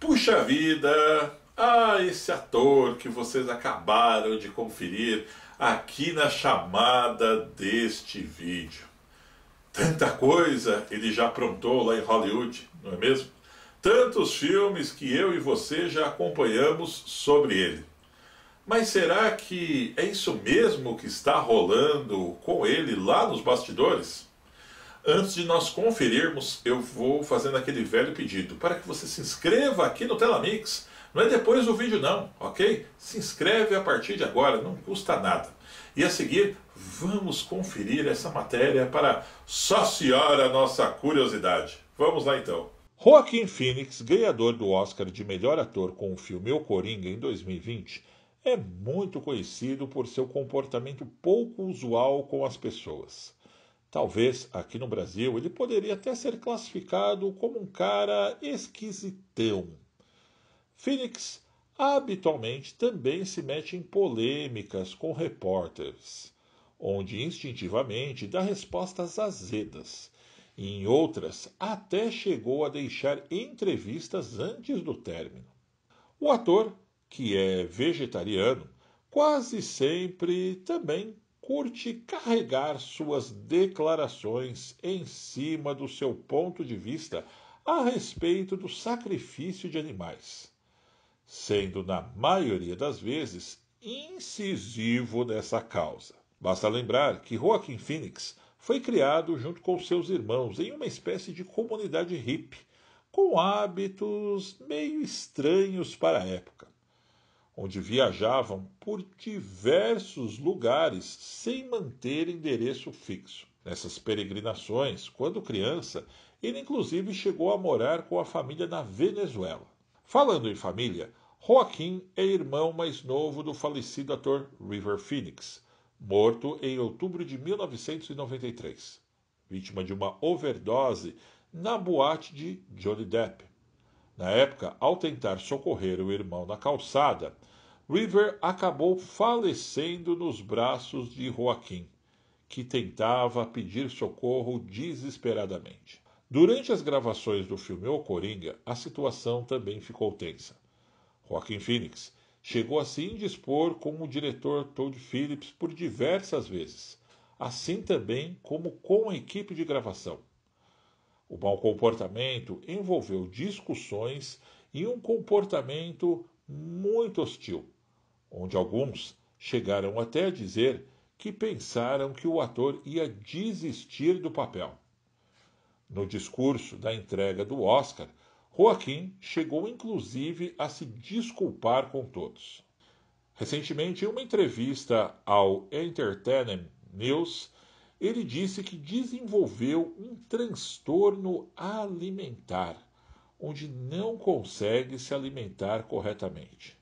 Puxa vida! Ah, esse ator que vocês acabaram de conferir aqui na chamada deste vídeo. Tanta coisa ele já aprontou lá em Hollywood, não é mesmo? Tantos filmes que eu e você já acompanhamos sobre ele. Mas será que é isso mesmo que está rolando com ele lá nos bastidores? Antes de nós conferirmos, eu vou fazendo aquele velho pedido para que você se inscreva aqui no Telamix. Não é depois do vídeo não, ok? Se inscreve a partir de agora, não custa nada. E a seguir, vamos conferir essa matéria para saciar a nossa curiosidade. Vamos lá então. Joaquim Phoenix, ganhador do Oscar de melhor ator com o filme O Coringa em 2020, é muito conhecido por seu comportamento pouco usual com as pessoas. Talvez aqui no Brasil ele poderia até ser classificado como um cara esquisitão. Phoenix habitualmente também se mete em polêmicas com repórteres, onde instintivamente dá respostas azedas. e Em outras, até chegou a deixar entrevistas antes do término. O ator, que é vegetariano, quase sempre também curte carregar suas declarações em cima do seu ponto de vista a respeito do sacrifício de animais, sendo, na maioria das vezes, incisivo nessa causa. Basta lembrar que Joaquim Phoenix foi criado junto com seus irmãos em uma espécie de comunidade hippie, com hábitos meio estranhos para a época onde viajavam por diversos lugares sem manter endereço fixo. Nessas peregrinações, quando criança, ele inclusive chegou a morar com a família na Venezuela. Falando em família, Joaquim é irmão mais novo do falecido ator River Phoenix, morto em outubro de 1993, vítima de uma overdose na boate de Johnny Depp, na época, ao tentar socorrer o irmão na calçada, River acabou falecendo nos braços de Joaquim, que tentava pedir socorro desesperadamente. Durante as gravações do filme O Coringa, a situação também ficou tensa. Joaquim Phoenix chegou a se indispor com o diretor Todd Phillips por diversas vezes, assim também como com a equipe de gravação. O mau comportamento envolveu discussões e um comportamento muito hostil, onde alguns chegaram até a dizer que pensaram que o ator ia desistir do papel. No discurso da entrega do Oscar, Joaquim chegou inclusive a se desculpar com todos. Recentemente, em uma entrevista ao Entertainment News, ele disse que desenvolveu um transtorno alimentar, onde não consegue se alimentar corretamente.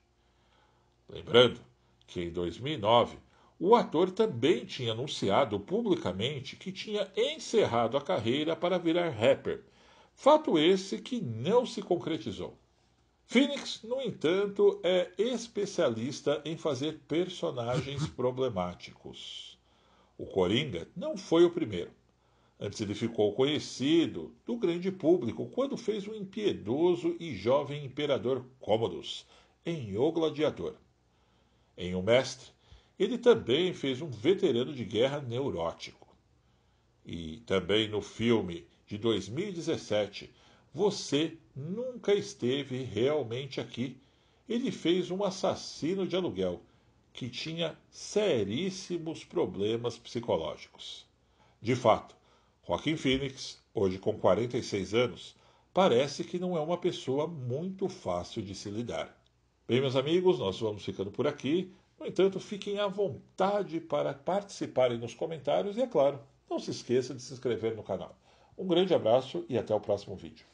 Lembrando que em 2009, o ator também tinha anunciado publicamente que tinha encerrado a carreira para virar rapper, fato esse que não se concretizou. Phoenix, no entanto, é especialista em fazer personagens problemáticos. O Coringa não foi o primeiro. Antes ele ficou conhecido do grande público quando fez o impiedoso e jovem imperador Cômodos em O Gladiador. Em O Mestre, ele também fez um veterano de guerra neurótico. E também no filme de 2017, Você Nunca Esteve Realmente Aqui, ele fez um assassino de aluguel que tinha seríssimos problemas psicológicos. De fato, Joaquim Phoenix, hoje com 46 anos, parece que não é uma pessoa muito fácil de se lidar. Bem, meus amigos, nós vamos ficando por aqui. No entanto, fiquem à vontade para participarem nos comentários e, é claro, não se esqueça de se inscrever no canal. Um grande abraço e até o próximo vídeo.